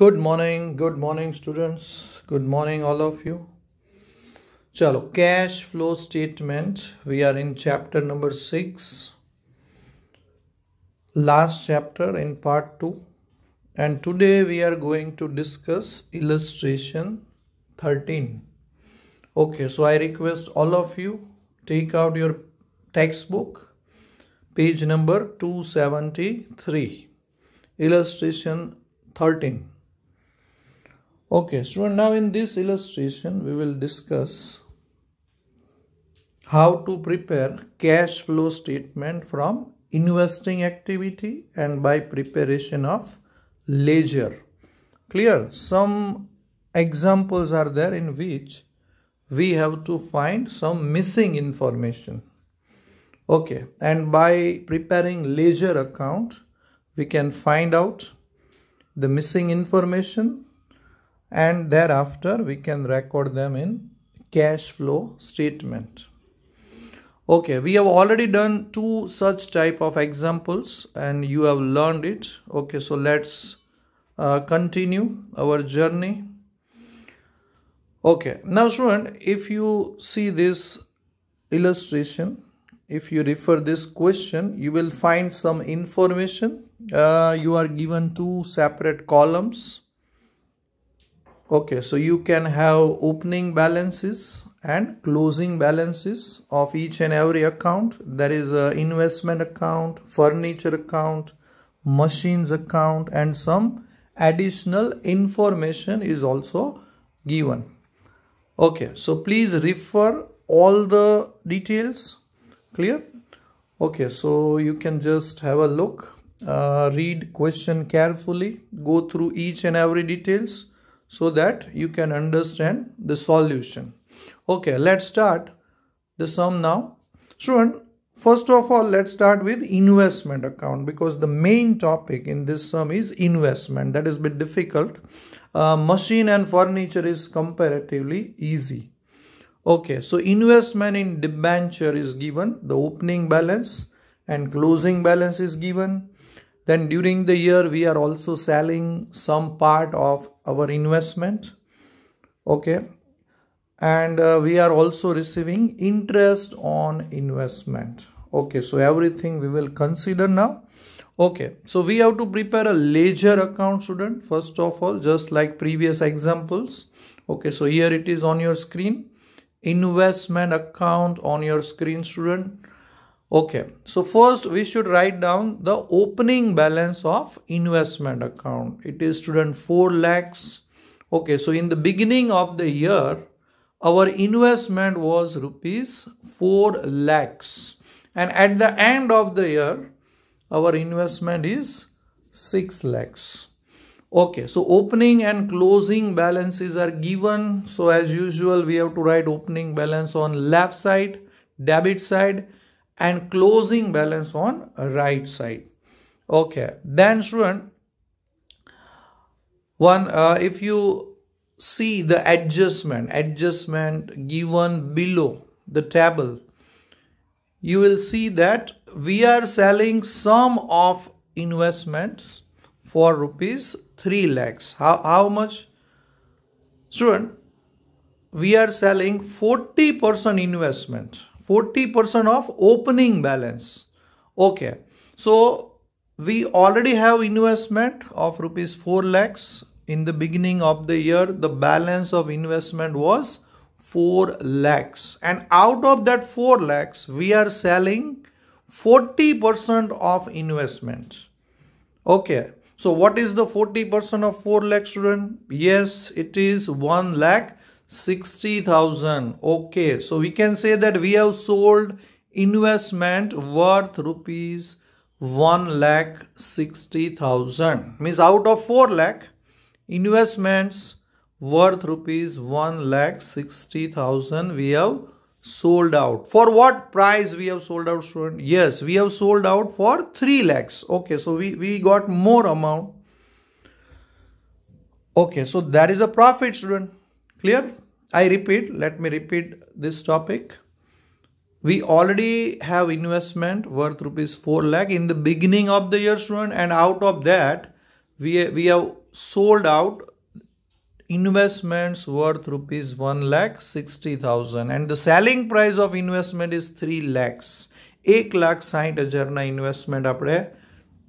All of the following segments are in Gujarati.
Good morning, good morning, students. Good morning, all of you. Chalo, cash flow statement. We are in chapter number six, last chapter in part 2 and today we are going to discuss illustration 13 okay so i request all of you take out your textbook page number 273 illustration 13 okay so now in this illustration we will discuss how to prepare cash flow statement from investing activity and by preparation of ledger clear some examples are there in which we have to find some missing information okay and by preparing ledger account we can find out the missing information and thereafter we can record them in cash flow statement okay we have already done two such type of examples and you have learned it okay so let's uh, continue our journey okay now student if you see this illustration if you refer this question you will find some information uh, you are given two separate columns okay so you can have opening balances and closing balances of each and every account there is a investment account furniture account machines account and some additional information is also given okay so please refer all the details clear okay so you can just have a look uh, read question carefully go through each and every details so that you can understand the solution okay let's start the sum now student first of all let's start with investment account because the main topic in this sum is investment that is bit difficult uh, machine and furniture is comparatively easy okay so investment in debenture is given the opening balance and closing balance is given then during the year, we are also selling some part of our investment. Okay. And uh, we are also receiving interest on investment. Okay. So everything we will consider now. Okay. So we have to prepare a ledger account student. First of all, just like previous examples. Okay. So here it is on your screen. Investment account on your screen student Okay, so first we should write down the opening balance of investment account. It is student 4 lakhs. Okay, so in the beginning of the year, our investment was rupees 4 lakhs. And at the end of the year, our investment is 6 lakhs. Okay, so opening and closing balances are given. So as usual, we have to write opening balance on left side, debit side and closing balance on right side. Okay, then student, one uh, if you see the adjustment, adjustment given below the table, you will see that we are selling some of investments for rupees 3 lakhs. How, how much? Student, we are selling 40% investment 40% of opening balance. Okay, so we already have investment of rupees 4 lakhs in the beginning of the year. The balance of investment was 4 lakhs, and out of that 4 lakhs, we are selling 40% of investment. Okay, so what is the 40% of 4 lakh student? Yes, it is 1 lakh 60,000 okay so we can say that we have sold investment worth rupees 1 lakh 60,000 means out of 4 lakh investments worth rupees 1 lakh 60,000 we have sold out for what price we have sold out student yes we have sold out for 3 lakhs okay so we we got more amount okay so that is a profit student Clear? I repeat, let me repeat this topic. We already have investment worth rupees 4 lakh in the beginning of the year student and out of that we, we have sold out investments worth rupees 1 lakh 60,000 and the selling price of investment is 3 lakhs. 1 lakh સાહીઠ હજારના ઇન્વેસ્ટમેન્ટ આપણે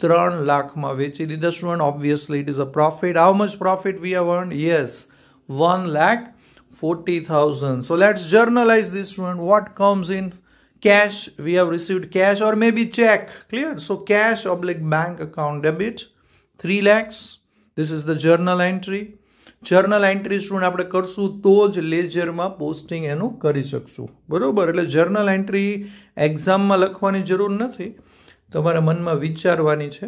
ત્રણ લાખમાં વેચી દીધા student obviously obviously it is a profit. How much profit we have earn Yes. 1 lakh 40,000. So let's journalize this one. What comes in cash? We have received cash or maybe check. Clear? So cash oblique bank account debit 3 lakhs. This is the journal entry. Journal entry student આપણે કરશું તો જ લેજરમાં પોસ્ટિંગ એનું કરી શકશું બરાબર એટલે જર્નલ એન્ટ્રી એક્ઝામમાં લખવાની જરૂર નથી તમારા મનમાં વિચારવાની છે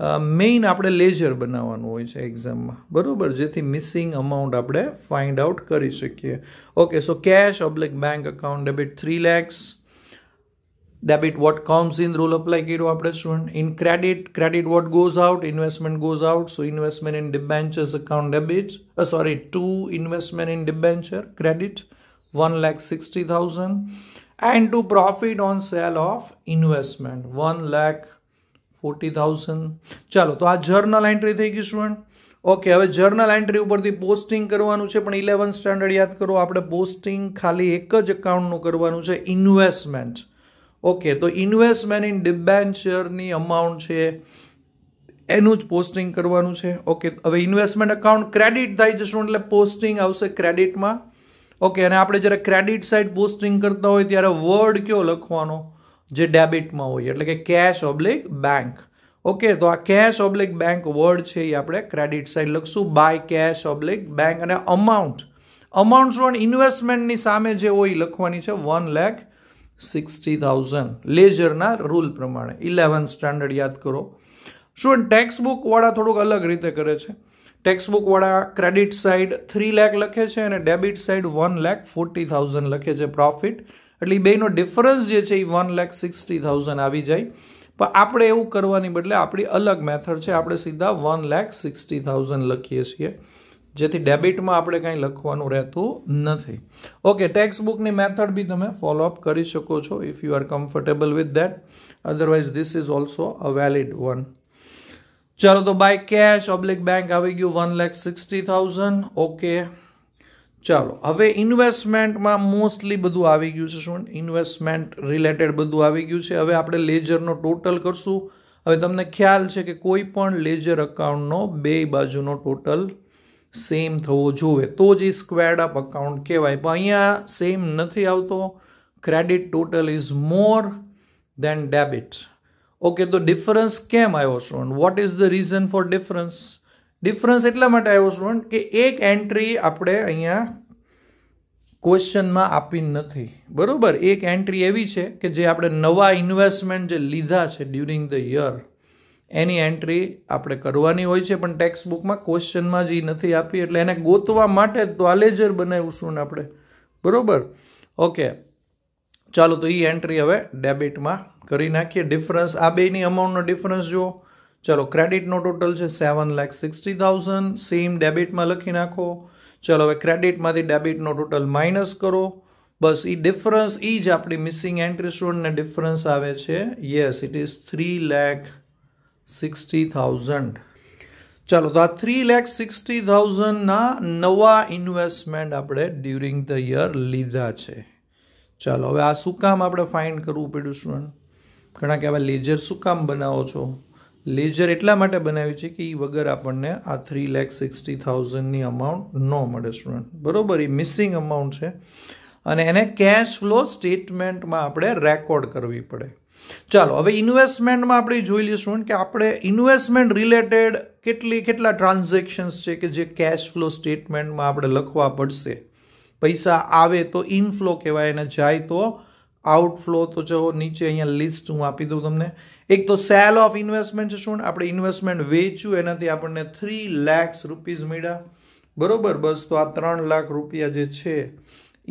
મેઇન આપણે લેજર બનાવવાનું હોય છે એક્ઝામમાં બરાબર જેથી મિસિંગ અમાઉન્ટ આપણે ફાઇન્ડ આઉટ કરી શકીએ okay so cash oblique bank account debit three lakhs debit what comes in rule apply કર્યો આપણે student in credit credit what goes out investment goes out so investment in debentures account debit sorry to investment in debenture credit one lakh sixty thousand and to profit on sale of investment one lakh forty thousand ચાલો તો આ જર્નલ એન્ટ્રી થઈ ગઈ સ્ટુડન્ટ ઓકે હવે જર્નલ એન્ટ્રી ઉપરથી પોસ્ટિંગ કરવાનું છે પણ ઇલેવન સ્ટાન્ડર્ડ યાદ કરો આપણે પોસ્ટિંગ ખાલી એક જ એકાઉન્ટનું કરવાનું છે ઇન્વેસ્ટમેન્ટ ઓકે તો ઇન્વેસ્ટમેન્ટ ઇન ડિબેન્ચરની અમાઉન્ટ છે એનું જ પોસ્ટિંગ કરવાનું છે ઓકે હવે ઇન્વેસ્ટમેન્ટ એકાઉન્ટ ક્રેડિટ થાય જશું એટલે પોસ્ટિંગ આવશે ક્રેડિટમાં ઓકે અને આપણે જ્યારે ક્રેડિટ સાઇડ પોસ્ટિંગ કરતા હોય ત્યારે વર્ડ કયો લખવાનો જે ડેબિટમાં હોય એટલે કે કેશ ઓબ્લિક બેંક ઓકે તો આ કેશ ઓબ્લિક બેંક વર્ડ છે એ આપણે ક્રેડિટ સાઈડ લખશું બાય કેશ ઓબ્લિક બેંક અને અમાઉન્ટ અમાઉન્ટ શું ઇન્વેસ્ટમેન્ટની સામે જે હોય લખવાની છે વન લેખ સિક્સટી થાઉઝન્ડ લેજરના રૂલ પ્રમાણે ઇલેવન સ્ટાન્ડર્ડ યાદ કરો શું ટેક્સ બુકવાળા થોડુંક અલગ રીતે કરે છે ટેક્સ ક્રેડિટ સાઈડ થ્રી લેખ લખે છે અને debit side one lakh forty thousand લખે છે પ્રોફિટ એટલે એ બેનો ડિફરન્સ જે છે એ વન લેખ સિક્સટી થાઉઝન્ડ આવી જાય પણ આપણે એવું કરવાની બદલે આપણી અલગ મેથડ છે આપણે સીધા વન લેખ સિક્સટી થાઉઝન્ડ લખીએ છીએ જેથી ડેબિટમાં આપણે કાંઈ લખવાનું રહેતું નથી ઓકે ટેક્સ બુકની મેથડ બી તમે ફોલોઅપ કરી શકો છો if you are comfortable with that otherwise this is also a valid one ચલો તો બાય કેશ ઓબ્લિક બેંક આવી ગયું one lakh sixty thousand okay ચાલો હવે ઇન્વેસ્ટમેન્ટમાં મોસ્ટલી બધું આવી ગયું છે શું ઇન્વેસ્ટમેન્ટ રિલેટેડ બધું આવી ગયું છે હવે આપણે લેજરનો ટોટલ કરશું હવે તમને ખ્યાલ છે કે કોઈ પણ લેજર અકાઉન્ટનો બે બાજુનો ટોટલ સેમ થવો જોઈએ તો જ એ સ્ક્વેર્ડ અપ અકાઉન્ટ કહેવાય પણ અહીંયા સેમ નથી આવતો credit total is more than debit okay તો ડિફરન્સ કેમ આવ્યો શું what is the reason for difference difference એટલા માટે આવ્યો સ્ટુડન્ટ કે એક એન્ટ્રી આપણે અહીંયા ક્વેશ્ચનમાં આપી નથી બરાબર એક એન્ટ્રી એવી છે કે જે આપણે નવા ઇન્વેસ્ટમેન્ટ જે લીધા છે ડ્યુરિંગ ધ યર એની એન્ટ્રી આપણે કરવાની હોય છે પણ ટેક્સ્ટ બુકમાં ક્વેશ્ચનમાં જ એ નથી આપી એટલે એને ગોતવા માટે તો આલેજર લેજર બનાવીશું ને આપણે બરાબર ઓકે ચાલો તો એ એન્ટ્રી હવે ડેબિટમાં કરી નાખીએ ડિફરન્સ આ બેની અમાઉન્ટનો ડિફરન્સ જુઓ ચલો ક્રેડિટનો ટોટલ છે seven lakh sixty thousand same ડેબિટમાં લખી નાખો ચલો હવે ક્રેડિટમાંથી ડેબિટનો ટોટલ માઇનસ કરો બસ એ ડિફરન્સ એ જ આપણી મિસિંગ એન્ટ્રી સ્ટુડન્ટને ડિફરન્સ આવે છે yes it is three lakh sixty thousand ચાલો તો આ થ્રી લેખ સિક્સટી થાઉઝન્ડના નવા ઇન્વેસ્ટમેન્ટ આપણે ડ્યુરિંગ ધ યર લીધા છે ચાલો હવે આ શું કામ આપણે ફાઇન્ડ કરવું પડ્યું સ્ટુડન્ટ ઘણા કે હવે લેજર શું કામ બનાવો છો લેઝર એટલા માટે બનાવ્યું છે કે એ વગર આપણને આ થ્રી લેખ સિક્સટી થાઉઝન્ડની અમાઉન્ટ ન મળે સ્ટુડન્ટ બરાબર એ મિસિંગ અમાઉન્ટ છે અને એને કેશ ફ્લો સ્ટેટમેન્ટમાં આપણે રેકોર્ડ કરવી પડે ચાલો હવે ઇન્વેસ્ટમેન્ટમાં આપણે જોઈ લઈએ સ્ટુડન્ટ કે આપણે ઇન્વેસ્ટમેન્ટ રિલેટેડ કેટલી કેટલા ટ્રાન્ઝેક્શન્સ છે કે જે કેશ ફ્લો સ્ટેટમેન્ટમાં આપણે લખવા પડશે પૈસા આવે તો ઇનફ્લો કહેવાય અને જાય તો આઉટફ્લો તો જો નીચે અહીંયા લિસ્ટ હું આપી દઉં તમને એક તો સેલ ઓફ ઇન્વેસ્ટમેન્ટ છે શું આપણે ઇન્વેસ્ટમેન્ટ વેચ્યું એનાથી આપણને થ્રી લેક્સ રૂપીઝ મળ્યા બરાબર બસ તો આ ત્રણ લાખ રૂપિયા જે છે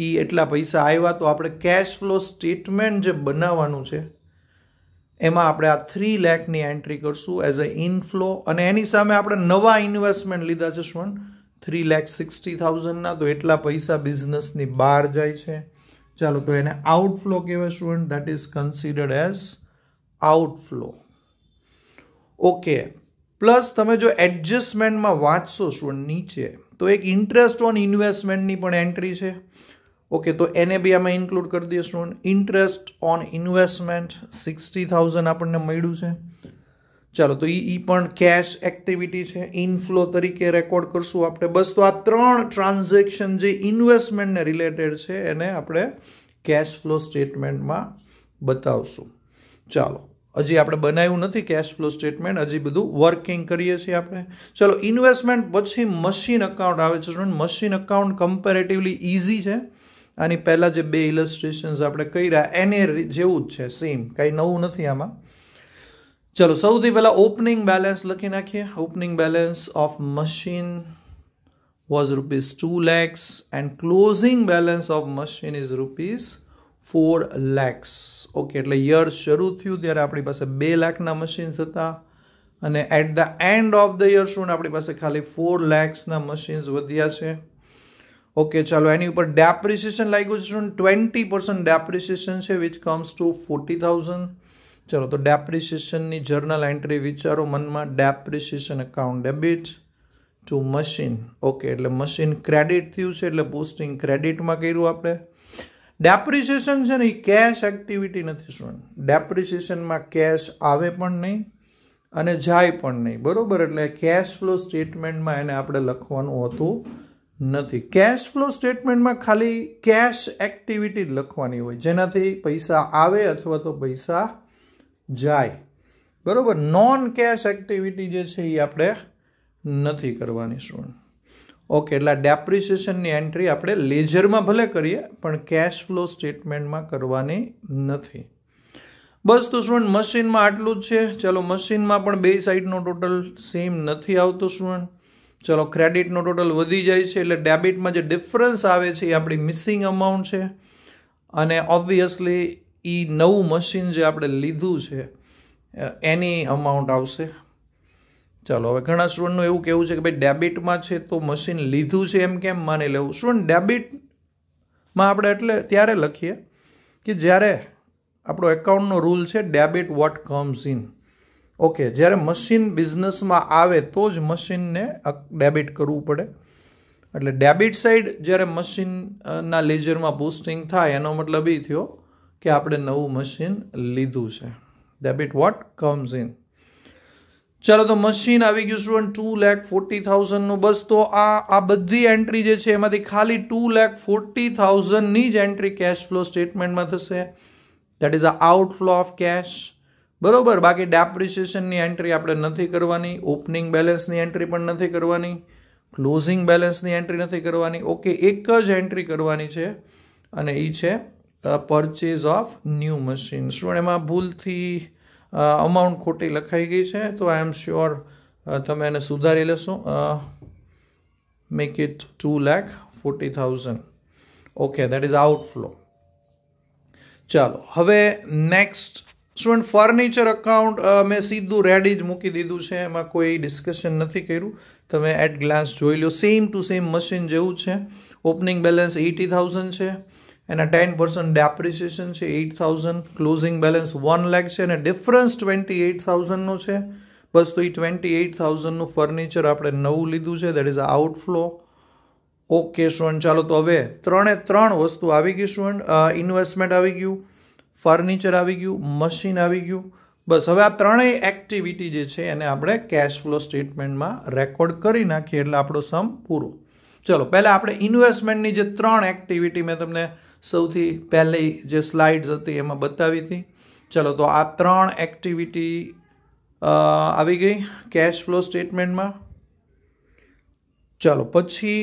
એ એટલા પૈસા આવ્યા તો આપણે કેશ ફ્લો સ્ટેટમેન્ટ જે બનાવવાનું છે એમાં આપણે આ થ્રી લેખની એન્ટ્રી કરશું એઝ અ ઇનફ્લો અને એની સામે આપણે નવા ઇન્વેસ્ટમેન્ટ લીધા છે શું થ્રી લેખ સિક્સટી થાઉઝન્ડના તો એટલા પૈસા બિઝનેસની બહાર જાય છે ચાલો તો એને આઉટફ્લો કહેવાય student that is considered as outflow okay plus તમે જો એડજસ્ટમેન્ટમાં વાંચશો શું નીચે તો એક ઇન્ટરેસ્ટ ઓન ઇન્વેસ્ટમેન્ટની પણ એન્ટ્રી છે ઓકે તો એને બી આમાં ઇન્ક્લુડ કરી દઈએ student interest on investment sixty thousand આપણને મળ્યું છે ચાલો તો એ પણ કેશ એક્ટિવિટી છે ઇનફ્લો તરીકે રેકોર્ડ કરશું આપણે બસ તો આ ત્રણ ટ્રાન્ઝેક્શન જે ઇન્વેસ્ટમેન્ટને રિલેટેડ છે એને આપણે કેશ ફ્લો સ્ટેટમેન્ટમાં બતાવશું ચાલો હજી આપણે બનાવ્યું નથી કેશ ફ્લો સ્ટેટમેન્ટ હજી બધું વર્કિંગ કરીએ છીએ આપણે ચલો ઇન્વેસ્ટમેન્ટ પછી મશીન અકાઉન્ટ આવે છે student machine account comparatively easy છે આની પહેલાં જે બે ઇલસ્ટ્રેશન્સ આપણે કર્યા એને જેવું જ છે સેમ કાંઈ નવું નથી આમાં ચલો સૌથી પહેલાં ઓપનિંગ બેલેન્સ લખી નાખીએ opening balance of machine was rupees two lakhs and closing balance of machine is rupees four lakhs okay એટલે યર શરૂ થયું ત્યારે આપણી પાસે બે લાખના મશીન્સ હતા અને at the end of the year શું આપણી પાસે ખાલી ફોર લેક્સના મશીન્સ વધ્યા છે ઓકે ચાલો એની ઉપર ડેપ્રિસિએશન લાગ્યું છે શું ટ્વેન્ટી પર્સન્ટ ડેપ્રિસિએશન છે which comes to forty thousand ચલો તો ડેપ્રિસિએશનની જર્નલ એન્ટ્રી વિચારો મનમાં depreciation account debit to machine okay એટલે મશીન ક્રેડિટ થયું છે એટલે પોસ્ટિંગ ક્રેડિટમાં કર્યું આપણે ડેપ્રિસિએશન છે ને એ કેશ એક્ટિવિટી નથી સ્ટુડન્ટ ડેપ્રિસિએશનમાં કેશ આવે પણ નહીં અને જાય પણ નહીં બરાબર એટલે કેશ ફ્લો સ્ટેટમેન્ટમાં એને આપણે લખવાનું હોતું નથી કેશ ફ્લો સ્ટેટમેન્ટમાં ખાલી કેશ એક્ટિવિટી જ લખવાની હોય જેનાથી પૈસા આવે અથવા તો પૈસા જાય બરાબર નોન કેશ એક્ટિવિટી જે છે એ આપણે નથી કરવાની સ્ટુડન્ટ ઓકે એટલે ડેપ્રિસિએશનની એન્ટ્રી આપણે લેજરમાં ભલે કરીએ પણ કેશ ફ્લો સ્ટેટમેન્ટમાં કરવાની નથી બસ તો સ્ટુડન્ટ મશીનમાં આટલું જ છે ચલો મશીનમાં પણ બે સાઈડનો ટોટલ સેમ નથી આવતો સુવર્ણ ચલો ક્રેડિટનો ટોટલ વધી જાય છે એટલે ડેબિટમાં જે ડિફરન્સ આવે છે એ આપણી મિસિંગ અમાઉન્ટ છે અને ઓબ્વિયસલી એ નવું મશીન જે આપણે લીધું છે એની અમાઉન્ટ આવશે ચાલો હવે ઘણા સ્ટુડન્ટનું એવું કહેવું છે કે ભાઈ ડેબિટમાં છે તો મશીન લીધું છે એમ કેમ માની લેવું સ્ટુડન્ટ ડેબિટમાં આપણે એટલે ત્યારે લખીએ કે જ્યારે આપણો એકાઉન્ટનો રૂલ છે debit what comes in okay જ્યારે મશીન બિઝનેસમાં આવે તો જ મશીનને ડેબિટ કરવું પડે એટલે ડેબિટ સાઈડ જ્યારે મશીનના લેજરમાં પોસ્ટિંગ થાય એનો મતલબ એ થયો કે આપણે નવું મશીન લીધું છે ડેબિટ વોટ કમ્સ ઇન ચાલો તો મશીન આવી ગયું સ્ટુડન્ટ ટુ લેખ ફોર્ટી થાઉઝન્ડનું બસ તો આ આ બધી એન્ટ્રી જે છે એમાંથી ખાલી ટુ લેખ ફોર્ટી થાઉઝન્ડની જ એન્ટ્રી કેશ ફ્લો સ્ટેટમેન્ટમાં થશે that is a outflow of cash બરોબર બાકી ડેપ્રિસિએશનની એન્ટ્રી આપણે નથી કરવાની ઓપનિંગ બેલેન્સની એન્ટ્રી પણ નથી કરવાની ક્લોઝિંગ બેલેન્સની એન્ટ્રી નથી કરવાની ઓકે એક જ એન્ટ્રી કરવાની છે અને એ છે purchase of new machine student એમાં ભૂલથી અમાઉન્ટ ખોટી લખાઈ ગઈ છે તો આઈ એમ શ્યોર તમે એને સુધારી લેશો make it two lakh forty thousand okay that is out outflow ચાલો હવે નેક્સ્ટ સ્ટુડન્ટ ફર્નિચર અકાઉન્ટ મેં સીધું રેડી જ મૂકી દીધું છે એમાં કોઈ ડિસ્કશન નથી કર્યું તમે એટ ગ્લાન્સ જોઈ લો સેમ ટુ સેમ મશીન જેવું છે ઓપનિંગ બેલેન્સ એટી થાઉઝન્ડ છે એના ટેન પર્સન્ટ ડેપ્રિસિએશન છે eight thousand closing balance one lakh છે અને ડિફરન્સ ટ્વેન્ટી એઇટ થાઉઝન્ડનો છે બસ તો એ ટ્વેન્ટી એઇટ થાઉઝન્ડનું ફર્નિચર આપણે નવું લીધું છે that is outflow okay student ચાલો તો હવે ત્રણે ત્રણ વસ્તુ આવી ગઈ સ્ટુડન્ટ ઇન્વેસ્ટમેન્ટ આવી ગયું ફર્નિચર આવી ગયું મશીન આવી ગયું બસ હવે આ ત્રણેય એક્ટિવિટી જે છે એને આપણે કેશ ફ્લો સ્ટેટમેન્ટમાં રેકોર્ડ કરી નાખીએ એટલે આપણો સમ પૂરો ચલો પહેલાં આપણે ઇન્વેસ્ટમેન્ટની જે ત્રણ એક્ટિવિટી મેં તમને સૌથી પહેલી જે સ્લાઇડ્સ હતી એમાં બતાવી હતી ચલો તો આ ત્રણ એક્ટિવિટી આવી ગઈ કેશ ફ્લો સ્ટેટમેન્ટમાં ચલો પછી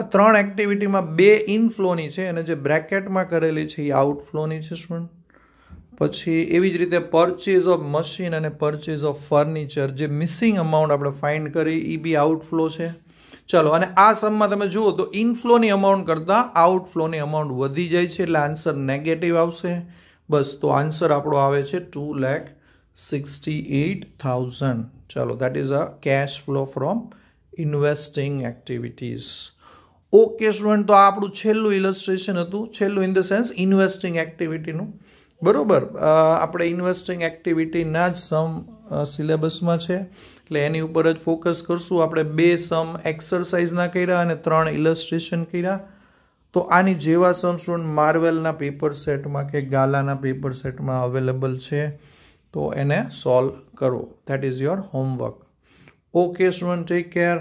આ ત્રણ એક્ટિવિટીમાં બે ઇનફ્લોની છે અને જે બ્રેકેટમાં કરેલી છે એ આઉટફ્લોની છે સ્ટુડન્ટ પછી એવી જ રીતે પરચેઝ ઓફ મશીન અને પરચેઝ ઓફ ફર્નિચર જે મિસિંગ અમાઉન્ટ આપણે ફાઇન્ડ કરી એ બી આઉટફ્લો છે ચલો અને આ સમમાં તમે જુઓ તો ઇનફ્લોની અમાઉન્ટ કરતાં આઉટફ્લોની અમાઉન્ટ વધી જાય છે એટલે આન્સર નેગેટિવ આવશે બસ તો આન્સર આપણો આવે છે two lakh sixty eight thousand ચલો that is a cash flow from investing activities okay student તો આ આપણું છેલ્લું ઇલસ્ટ્રેશન હતું છેલ્લું ઇન ધ સેન્સ ઇન્વેસ્ટિંગ એક્ટિવિટીનું બરાબર આપણે ઇન્વેસ્ટિંગ એક્ટિવિટીના જ સમ સિલેબસમાં છે એટલે એની ઉપર જ ફોકસ કરશું આપણે બે સમ એક્સરસાઇઝના કર્યા અને ત્રણ ઇલસ્ટ્રેશન કર્યા તો આની જેવા સમસ્ટોન માર્વેલના પેપર સેટમાં કે ગાલાના પેપર સેટમાં અવેલેબલ છે તો એને સોલ્વ કરો that is your homework okay student take care